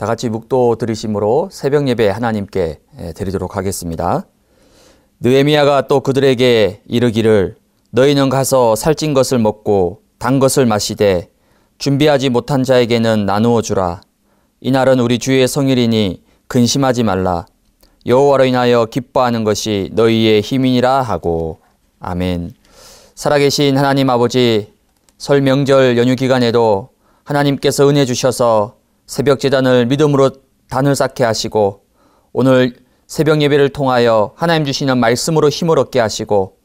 다 같이 묵도 들리심으로 새벽 예배 하나님께 예, 드리도록 하겠습니다. 느헤미야가 또 그들에게 이르기를 너희는 가서 살찐 것을 먹고 단 것을 마시되 준비하지 못한 자에게는 나누어 주라. 이날은 우리 주의 성일이니 근심하지 말라. 여호와로 인하여 기뻐하는 것이 너희의 힘이니라 하고 아멘. 살아계신 하나님 아버지 설 명절 연휴 기간에도 하나님께서 은혜 주셔서 새벽 재단을 믿음으로 단을 쌓게 하시고 오늘 새벽 예배를 통하여 하나님 주시는 말씀으로 힘을 얻게 하시고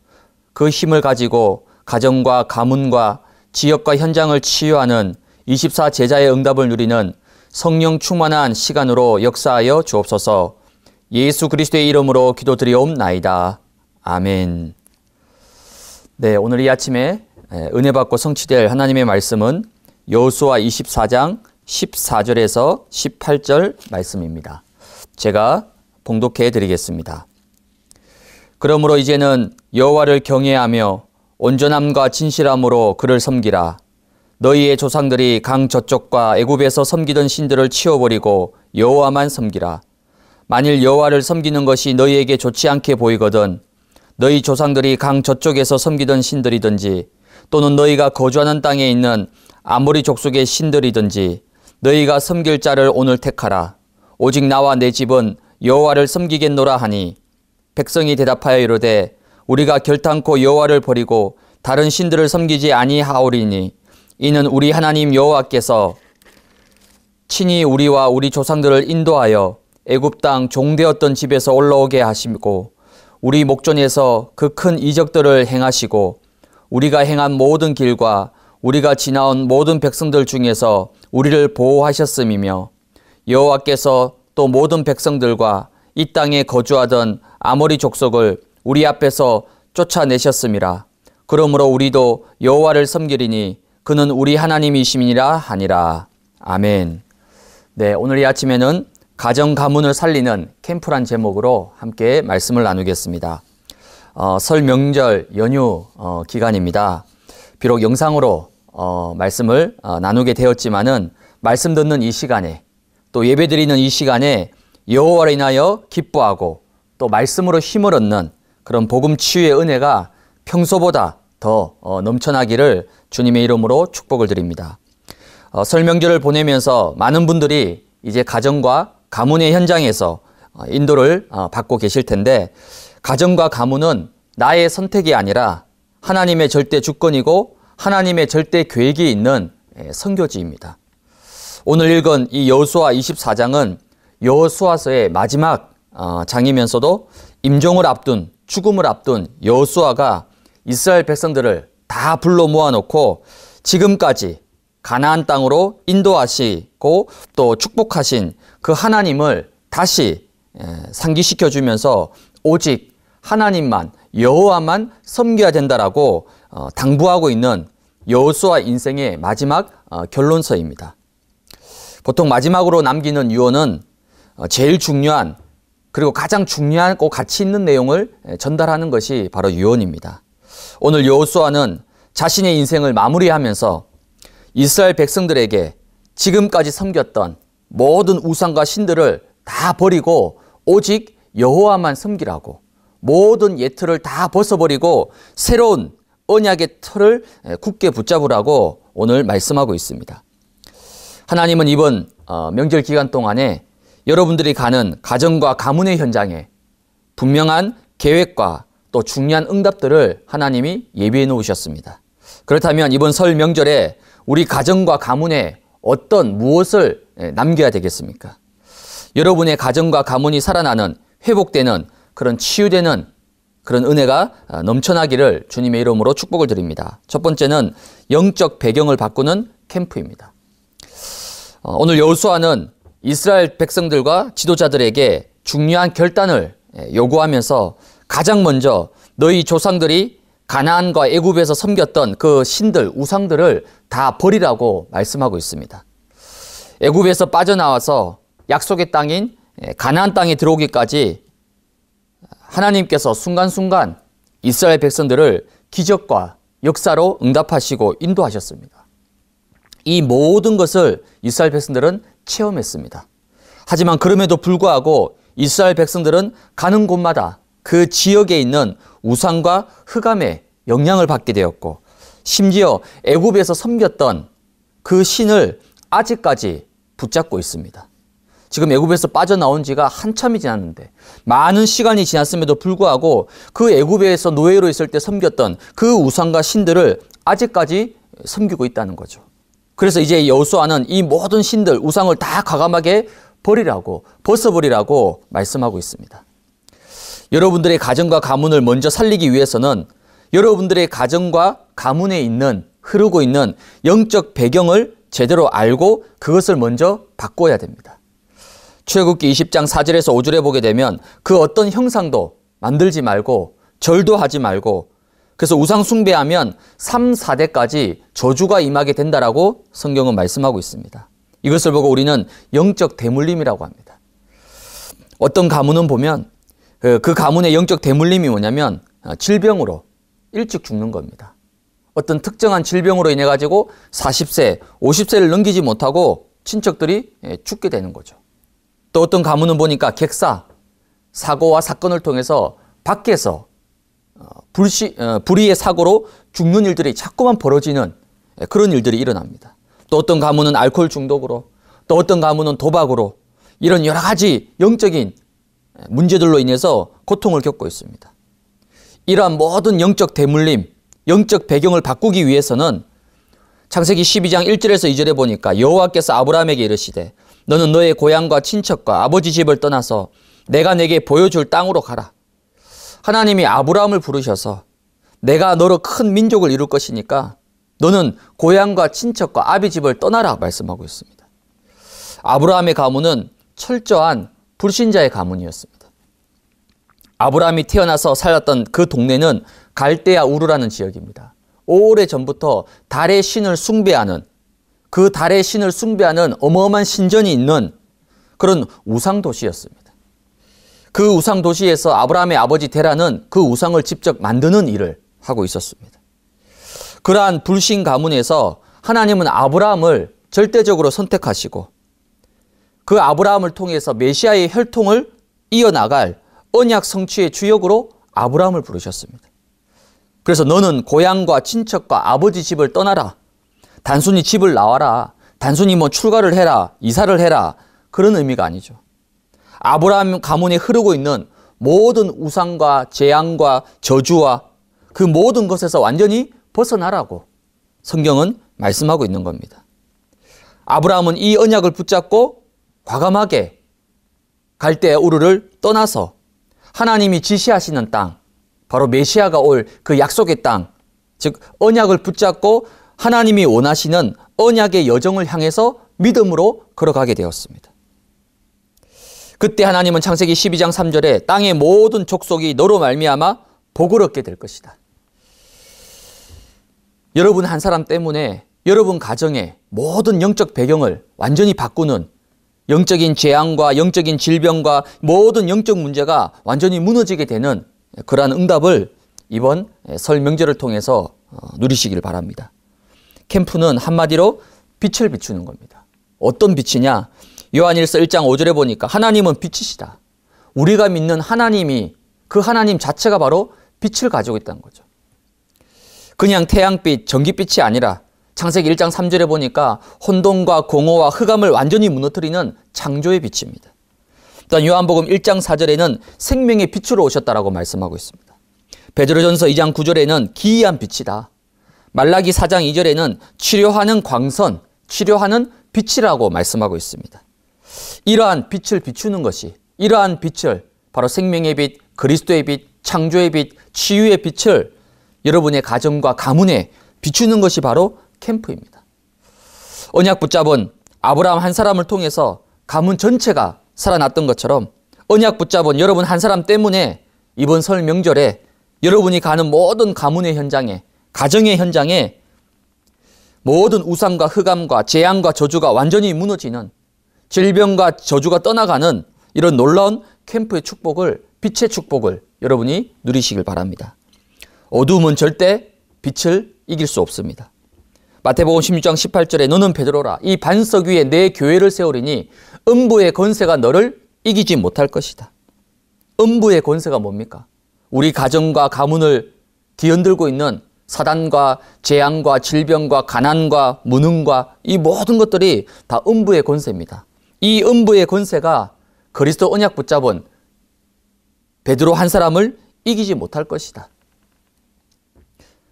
그 힘을 가지고 가정과 가문과 지역과 현장을 치유하는 24 제자의 응답을 누리는 성령 충만한 시간으로 역사하여 주옵소서 예수 그리스도의 이름으로 기도드리옵나이다. 아멘. 네, 오늘 이 아침에 은혜 받고 성취될 하나님의 말씀은 여호수아 24장 14절에서 18절 말씀입니다. 제가 봉독해 드리겠습니다. 그러므로 이제는 여호와를 경외하며 온전함과 진실함으로 그를 섬기라. 너희의 조상들이 강 저쪽과 애굽에서 섬기던 신들을 치워버리고 여호와만 섬기라. 만일 여호와를 섬기는 것이 너희에게 좋지 않게 보이거든 너희 조상들이 강 저쪽에서 섬기던 신들이든지 또는 너희가 거주하는 땅에 있는 아무리 족속의 신들이든지 너희가 섬길 자를 오늘 택하라. 오직 나와 내 집은 여호와를 섬기겠노라 하니 백성이 대답하여 이르되 우리가 결탄코 여호와를 버리고 다른 신들을 섬기지 아니하오리니 이는 우리 하나님 여호와께서 친히 우리와 우리 조상들을 인도하여 애굽 땅 종되었던 집에서 올라오게 하시고 우리 목전에서 그 큰 이적들을 행하시고 우리가 행한 모든 길과 우리가 지나온 모든 백성들 중에서 우리를 보호하셨음이며 여호와께서 또 모든 백성들과 이 땅에 거주하던 아모리 족속을 우리 앞에서 쫓아내셨음이라 그러므로 우리도 여호와를 섬기리니 그는 우리 하나님이심이라 하니라 아멘. 네, 오늘 이 아침에는 가정 가문을 살리는 캠프란 제목으로 함께 말씀을 나누겠습니다. 어, 설 명절 연휴 어, 기간입니다. 비록 영상으로 어, 말씀을 어, 나누게 되었지만은 말씀 듣는 이 시간에 또 예배 드리는 이 시간에 여호와를 인하여 기뻐하고 또 말씀으로 힘을 얻는 그런 복음 치유의 은혜가 평소보다 더 어, 넘쳐나기를 주님의 이름으로 축복을 드립니다. 어, 설명절을 보내면서 많은 분들이 이제 가정과 가문의 현장에서 어, 인도를 어, 받고 계실 텐데 가정과 가문은 나의 선택이 아니라 하나님의 절대 주권이고 하나님의 절대 계획이 있는 예, 선교지입니다. 오늘 읽은 이여수아 24장은 여수아서의 마지막 어, 장이면서도 임종을 앞둔 죽음을 앞둔 여수아가 이스라엘 백성들을 다 불러 모아놓고 지금까지 가나안 땅으로 인도하시고 또 축복하신 그 하나님을 다시 예, 상기시켜 주면서 오직 하나님만 여호와만 섬겨야 된다라고 어, 당부하고 있는 여호수아 인생의 마지막 어, 결론서입니다. 보통 마지막으로 남기는 유언은 어, 제일 중요한 그리고 가장 중요하고 가치 있는 내용을 전달하는 것이 바로 유언입니다. 오늘 여호수아는 자신의 인생을 마무리하면서 이스라엘 백성들에게 지금까지 섬겼던 모든 우상과 신들을 다 버리고 오직 여호와만 섬기라고 모든 예틀을 다 벗어버리고 새로운 언약의 틀을 굳게 붙잡으라고 오늘 말씀하고 있습니다. 하나님은 이번 어, 명절 기간 동안에 여러분들이 가는 가정과 가문의 현장에 분명한 계획과 또 중요한 응답들을 하나님이 예비해 놓으셨습니다. 그렇다면 이번 설 명절에 우리 가정과 가문에 어떤 무엇을 남겨야 되겠습니까? 여러분의 가정과 가문이 살아나는 회복되는 그런 치유되는 그런 은혜가 아, 넘쳐나기를 주님의 이름으로 축복을 드립니다. 첫 번째는 영적 배경을 바꾸는 캠프입니다. 어, 오늘 여호수아는 이스라엘 백성들과 지도자들에게 중요한 결단을 예, 요구하면서 가장 먼저 너희 조상들이 가나안과 애굽에서 섬겼던 그 신들 우상들을 다 버리라고 말씀하고 있습니다. 애굽에서 빠져나와서 약속의 땅인 예, 가나안 땅에 들어오기까지 하나님께서 순간순간 이스라엘 백성들을 기적과 역사로 응답하시고 인도하셨습니다. 이 모든 것을 이스라엘 백성들은 체험했습니다. 하지만 그럼에도 불구하고 이스라엘 백성들은 가는 곳마다 그 지역에 있는 우상과 흑암의 영향을 받게 되었고 심지어 애굽에서 섬겼던 그 신을 아직까지 붙잡고 있습니다. 지금 애굽에서 빠져나온 지가 한참이 지났는데 많은 시간이 지났음에도 불구하고 그 애굽에서 노예로 있을 때 섬겼던 그 우상과 신들을 아직까지 섬기고 있다는 거죠. 그래서 이제 여호수아는 이 모든 신들 우상을 다 과감하게 버리라고 벗어버리라고 말씀하고 있습니다. 여러분들의 가정과 가문을 먼저 살리기 위해서는 여러분들의 가정과 가문에 있는 흐르고 있는 영적 배경을 제대로 알고 그것을 먼저 바꿔야 됩니다. 출애굽기 20장 4절에서 5절에 보게 되면 그 어떤 형상도 만들지 말고 절도 하지 말고 그래서 우상 숭배하면 3, 4대까지 저주가 임하게 된다라고 성경은 말씀하고 있습니다. 이것을 보고 우리는 영적 대물림이라고 합니다. 어떤 가문은 보면 그, 그 가문의 영적 대물림이 뭐냐면 아, 질병으로 일찍 죽는 겁니다. 어떤 특정한 질병으로 인해 가지고 40세, 50세를 넘기지 못하고 친척들이 예, 죽게 되는 거죠. 또 어떤 가문은 보니까 객사, 사고와 사건을 통해서 밖에서 어, 불시, 어, 불의의 사고로 죽는 일들이 자꾸만 벌어지는 예, 그런 일들이 일어납니다. 또 어떤 가문은 알코올 중독으로, 또 어떤 가문은 도박으로 이런 여러 가지 영적인 예, 문제들로 인해서 고통을 겪고 있습니다. 이러한 모든 영적 대물림, 영적 배경을 바꾸기 위해서는 창세기 12장 1절에서 2절에 보니까 여호와께서 아브라함에게 이르시되 너는 너의 고향과 친척과 아버지 집을 떠나서 내가 내게 보여줄 땅으로 가라. 하나님이 아브라함을 부르셔서 내가 너로 큰 민족을 이룰 것이니까 너는 고향과 친척과 아비 집을 떠나라 말씀하고 있습니다. 아브라함의 가문은 철저한 불신자의 가문이었습니다. 아브라함이 태어나서 살았던 그 동네는 갈대야 우르라는 지역입니다. 오래 전부터 달의 신을 숭배하는 그 달의 신을 숭배하는 어마어마한 신전이 있는 그런 우상 도시였습니다. 그 우상 도시에서 아브라함의 아버지 데라는 그 우상을 직접 만드는 일을 하고 있었습니다. 그러한 불신 가문에서 하나님은 아브라함을 절대적으로 선택하시고 그 아브라함을 통해서 메시아의 혈통을 이어나갈 언약 성취의 주역으로 아브라함을 부르셨습니다. 그래서 너는 고향과 친척과 아버지 집을 떠나라. 단순히 집을 나와라. 단순히 뭐 출가를 해라. 이사를 해라. 그런 의미가 아니죠. 아브라함 가문에 흐르고 있는 모든 우상과 재앙과 저주와 그 모든 것에서 완전히 벗어나라고 성경은 말씀하고 있는 겁니다. 아브라함은 이 언약을 붙잡고 과감하게 갈대의 우르를 떠나서 하나님이 지시하시는 땅, 바로 메시아가 올 그 약속의 땅, 즉 언약을 붙잡고 하나님이 원하시는 언약의 여정을 향해서 믿음으로 걸어가게 되었습니다. 그때 하나님은 창세기 12장 3절에 땅의 모든 족속이 너로 말미암아 복을 얻게 될 것이다. 여러분 한 사람 때문에 여러분 가정의 모든 영적 배경을 완전히 바꾸는 영적인 재앙과 영적인 질병과 모든 영적 문제가 완전히 무너지게 되는 그러한 응답을 이번 설명절을 통해서 어, 누리시길 바랍니다. 캠프는 한마디로 빛을 비추는 겁니다. 어떤 빛이냐? 요한일서 1장 5절에 보니까 하나님은 빛이시다. 우리가 믿는 하나님이 그 하나님 자체가 바로 빛을 가지고 있다는 거죠. 그냥 태양빛, 전기빛이 아니라 창세기 1장 3절에 보니까 혼돈과 공허와 흑암을 완전히 무너뜨리는 창조의 빛입니다. 또한 요한복음 1장 4절에는 생명의 빛으로 오셨다라고 말씀하고 있습니다. 베드로전서 2장 9절에는 기이한 빛이다. 말라기 4장 2절에는 치료하는 광선, 치료하는 빛이라고 말씀하고 있습니다. 이러한 빛을 비추는 것이 이러한 빛을 바로 생명의 빛, 그리스도의 빛, 창조의 빛, 치유의 빛을 여러분의 가정과 가문에 비추는 것이 바로 캠프입니다. 언약 붙잡은 아브라함 한 사람을 통해서 가문 전체가 살아났던 것처럼 언약 붙잡은 여러분 한 사람 때문에 이번 설 명절에 여러분이 가는 모든 가문의 현장에 가정의 현장에 모든 우상과 흑암과 재앙과 저주가 완전히 무너지는 질병과 저주가 떠나가는 이런 놀라운 캠프의 축복을 빛의 축복을 여러분이 누리시길 바랍니다. 어두움은 절대 빛을 이길 수 없습니다. 마태복음 16장 18절에 너는 베드로라 이 반석 위에 내 교회를 세우리니 음부의 권세가 너를 이기지 못할 것이다. 음부의 권세가 뭡니까? 우리 가정과 가문을 뒤흔들고 있는 사단과 재앙과 질병과 가난과 무능과 이 모든 것들이 다 음부의 권세입니다. 이 음부의 권세가 그리스도 언약 붙잡은 베드로 한 사람을 이기지 못할 것이다.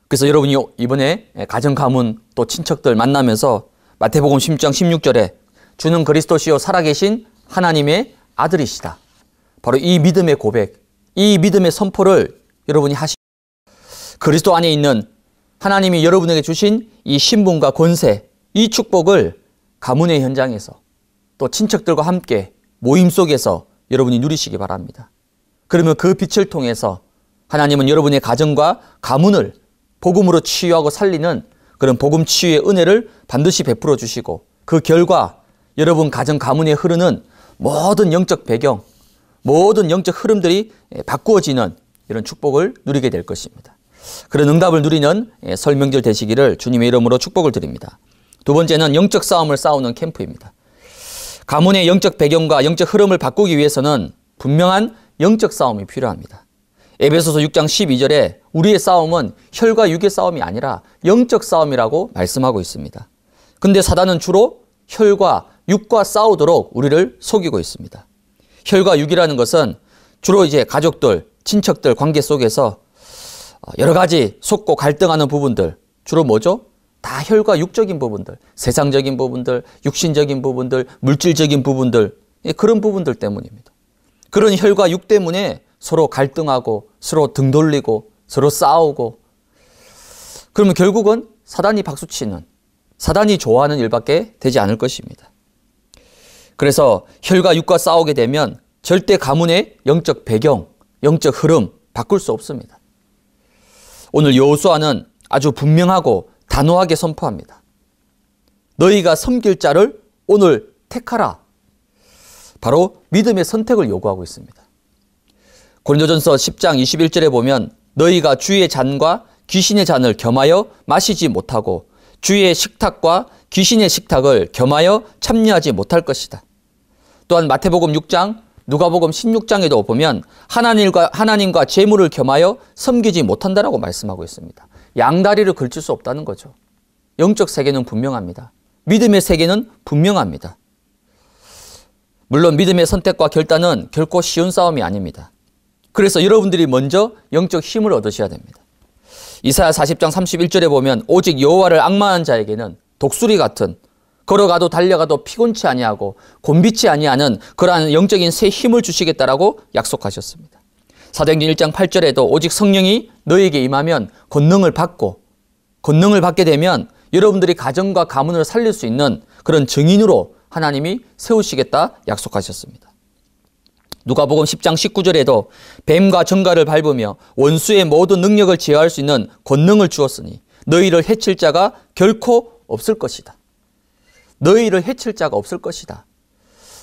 그래서 여러분이 이번에 가정 가문 또 친척들 만나면서 마태복음 10장 16절에 주는 그리스도시요 살아계신 하나님의 아들이시다. 바로 이 믿음의 고백, 이 믿음의 선포를 여러분이 하시 그리스도 안에 있는 하나님이 여러분에게 주신 이 신분과 권세, 이 축복을 가문의 현장에서 또 친척들과 함께 모임 속에서 여러분이 누리시기 바랍니다. 그러면 그 빛을 통해서 하나님은 여러분의 가정과 가문을 복음으로 치유하고 살리는 그런 복음 치유의 은혜를 반드시 베풀어 주시고 그 결과 여러분 가정 가문에 흐르는 모든 영적 배경, 모든 영적 흐름들이 바꾸어지는 이런 축복을 누리게 될 것입니다. 그런 응답을 누리는 예, 설명절 되시기를 주님의 이름으로 축복을 드립니다. 두 번째는 영적 싸움을 싸우는 캠프입니다. 가문의 영적 배경과 영적 흐름을 바꾸기 위해서는 분명한 영적 싸움이 필요합니다. 에베소서 6장 12절에 우리의 싸움은 혈과 육의 싸움이 아니라 영적 싸움이라고 말씀하고 있습니다. 근데 사단은 주로 혈과 육과 싸우도록 우리를 속이고 있습니다. 혈과 육이라는 것은 주로 이제 가족들, 친척들 관계 속에서 어, 여러 가지 속고 갈등하는 부분들 주로 뭐죠? 다 혈과 육적인 부분들, 세상적인 부분들, 육신적인 부분들, 물질적인 부분들 예, 그런 부분들 때문입니다. 그런 혈과 육 때문에 서로 갈등하고 서로 등 돌리고 서로 싸우고 그러면 결국은 사단이 박수치는 사단이 좋아하는 일밖에 되지 않을 것입니다. 그래서 혈과 육과 싸우게 되면 절대 가문의 영적 배경, 영적 흐름 바꿀 수 없습니다. 오늘 여호수아는 아주 분명하고 단호하게 선포합니다. 너희가 섬길 자를 오늘 택하라. 바로 믿음의 선택을 요구하고 있습니다. 고린도전서 10장 21절에 보면 너희가 주의 잔과 귀신의 잔을 겸하여 마시지 못하고 주의 식탁과 귀신의 식탁을 겸하여 참여하지 못할 것이다. 또한 마태복음 6장 누가복음 16장에도 보면 하나님과 하나님과 재물을 겸하여 섬기지 못한다라고 말씀하고 있습니다. 양다리를 걸칠 수 없다는 거죠. 영적 세계는 분명합니다. 믿음의 세계는 분명합니다. 물론 믿음의 선택과 결단은 결코 쉬운 싸움이 아닙니다. 그래서 여러분들이 먼저 영적 힘을 얻으셔야 됩니다. 이사야 40장 31절에 보면 오직 여호와를 악마한 자에게는 독수리 같은 걸어가도 달려가도 피곤치 아니하고 곤비치 아니하는 그러한 영적인 새 힘을 주시겠다라고 약속하셨습니다. 사도행전 1장 8절에도 오직 성령이 너에게 임하면 권능을 받고 권능을 받게 되면 여러분들이 가정과 가문을 살릴 수 있는 그런 증인으로 하나님이 세우시겠다 약속하셨습니다. 누가복음 10장 19절에도 뱀과 정갈을 밟으며 원수의 모든 능력을 제어할 수 있는 권능을 주었으니 너희를 해칠 자가 결코 없을 것이다. 너희를 해칠 자가 없을 것이다.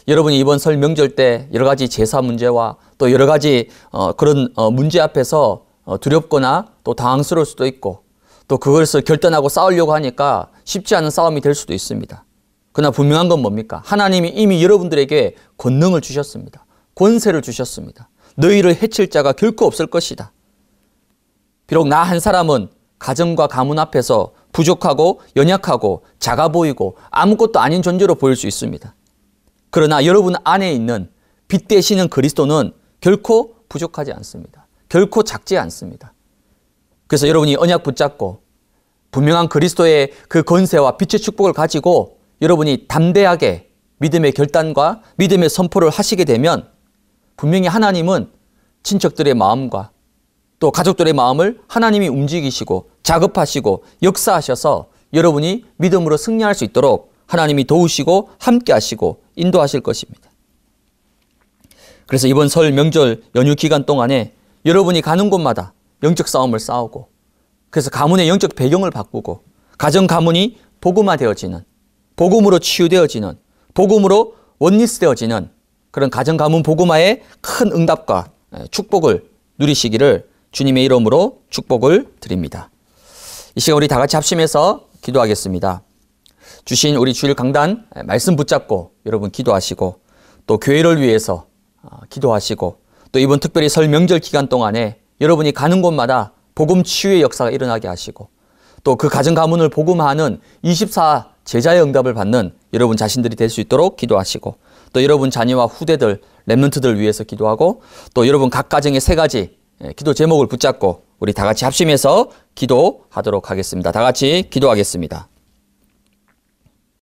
여러분이 이번 설 명절 때 여러 가지 제사 문제와 또 여러 가지 어, 그런 어, 문제 앞에서 어, 두렵거나 또 당황스러울 수도 있고 또 그것을 결단하고 싸우려고 하니까 쉽지 않은 싸움이 될 수도 있습니다. 그러나 분명한 건 뭡니까? 하나님이 이미 여러분들에게 권능을 주셨습니다. 권세를 주셨습니다. 너희를 해칠 자가 결코 없을 것이다. 비록 나 한 사람은 가정과 가문 앞에서 부족하고 연약하고 작아 보이고 아무것도 아닌 존재로 보일 수 있습니다. 그러나 여러분 안에 있는 빛 되시는 그리스도는 결코 부족하지 않습니다. 결코 작지 않습니다. 그래서 여러분이 언약 붙잡고 분명한 그리스도의 그 건세와 빛의 축복을 가지고 여러분이 담대하게 믿음의 결단과 믿음의 선포를 하시게 되면 분명히 하나님은 친척들의 마음과 또 가족들의 마음을 하나님이 움직이시고 자급하시고 역사하셔서 여러분이 믿음으로 승리할 수 있도록 하나님이 도우시고 함께 하시고 인도하실 것입니다. 그래서 이번 설 명절 연휴 기간 동안에 여러분이 가는 곳마다 영적 싸움을 싸우고 그래서 가문의 영적 배경을 바꾸고 가정 가문이 복음화되어지는 복음으로 치유되어지는 복음으로 원리스되어지는 그런 가정 가문 복음화의 큰 응답과 예, 축복을 누리시기를 주님의 이름으로 축복을 드립니다. 이 시간 우리 다 같이 합심해서 기도하겠습니다. 주신 우리 주일 강단 예, 말씀 붙잡고 여러분 기도하시고 또 교회를 위해서 어, 기도하시고 또 이번 특별히 설 명절 기간 동안에 여러분이 가는 곳마다 복음 치유의 역사가 일어나게 하시고 또 그 가정 가문을 복음하는 24 제자의 응답을 받는 여러분 자신들이 될 수 있도록 기도하시고 또 여러분 자녀와 후대들 랩런트들 위해서 기도하고 또 여러분 각 가정의 세 가지 예, 기도 제목을 붙잡고 우리 다 같이 합심해서 기도하도록 하겠습니다. 다 같이 기도하겠습니다.